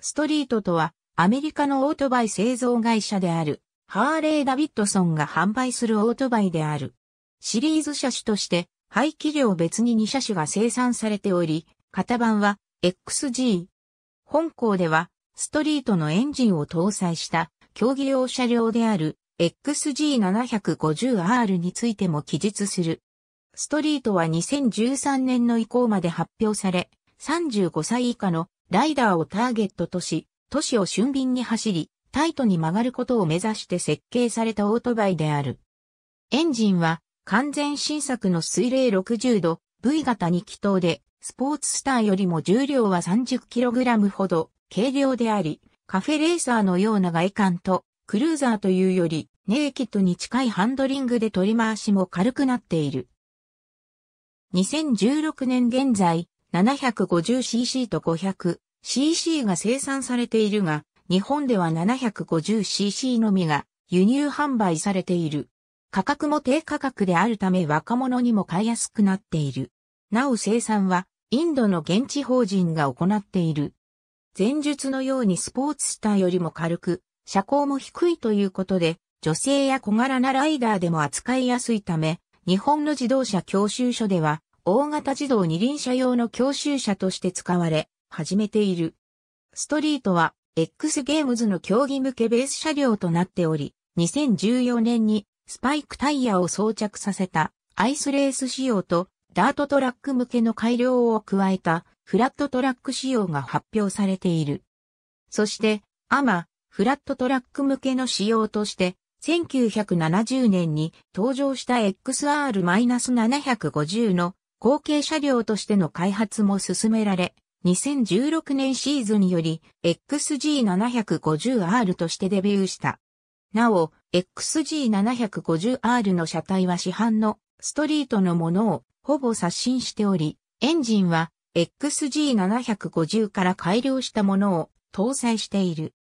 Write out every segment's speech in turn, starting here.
ストリートとは、アメリカのオートバイ製造会社である、ハーレー・ダビッドソンが販売するオートバイである。シリーズ車種として、排気量別に2車種が生産されており、型番は XG。本校では、ストリートのエンジンを搭載した競技用車両である XG750R についても記述する。ストリートは2013年の以降まで発表され、35歳以下のライダーをターゲットとし、都市を俊敏に走り、タイトに曲がることを目指して設計されたオートバイである。エンジンは完全新作の水冷60度 V 型2気筒で、スポーツスターよりも重量は 30kg ほど軽量であり、カフェレーサーのような外観と、クルーザーというより、ネイキッドに近いハンドリングで取り回しも軽くなっている。2016年現在、750cc と 500cc が生産されているが、日本では 750cc のみが輸入販売されている。価格も低価格であるため若者にも買いやすくなっている。なお生産はインドの現地法人が行っている。前述のようにスポーツスターよりも軽く、車高も低いということで、女性や小柄なライダーでも扱いやすいため、日本の自動車教習所では大型自動二輪車用の教習車として使われ、始めている。ストリートは、X ゲームズの競技向けベース車両となっており、2014年にスパイクタイヤを装着させたアイスレース仕様とダートトラック向けの改良を加えたフラットトラック仕様が発表されている。そして、アマ、フラットトラック向けの仕様として、1970年に登場した XR-750 の後継車両としての開発も進められ、2016年シーズンにより XG750R としてデビューした。なお、XG750R の車体は市販のストリートのものをほぼ刷新しており、エンジンは XG750 から改良したものを搭載している。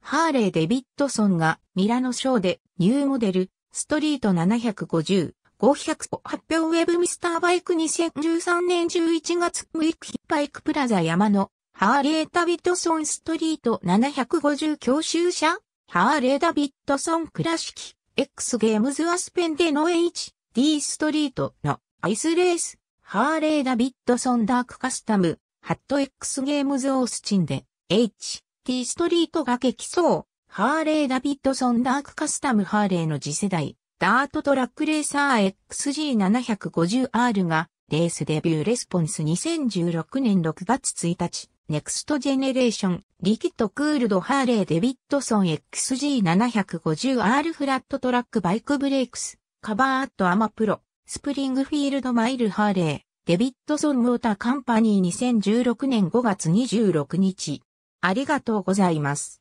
ハーレー・デビッドソンがミラノショーでニューモデルストリート750 500個発表ウェブミスターバイク2013年11月ウィクバイクプラザ山のハーレー・ダビッドソンストリート750教習車ハーレー・ダビッドソン倉敷 X ゲームズアスペンでの HD ストリートのアイスレースハーレー・ダビッドソンダークカスタムハット X ゲームズオースチンで HT ストリートが激走ハーレー・ダビッドソンダークカスタムハーレーの次世代ダートトラックレーサー XG750R がレースデビューレスポンス2016年6月1日、ネクストジェネレーション、リキッドクールドハーレーデビッドソン XG750R フラットトラックバイクブレイクス、カバーアットアマプロ、スプリングフィールドマイルハーレー、デビッドソンモーターカンパニー2016年5月26日。ありがとうございます。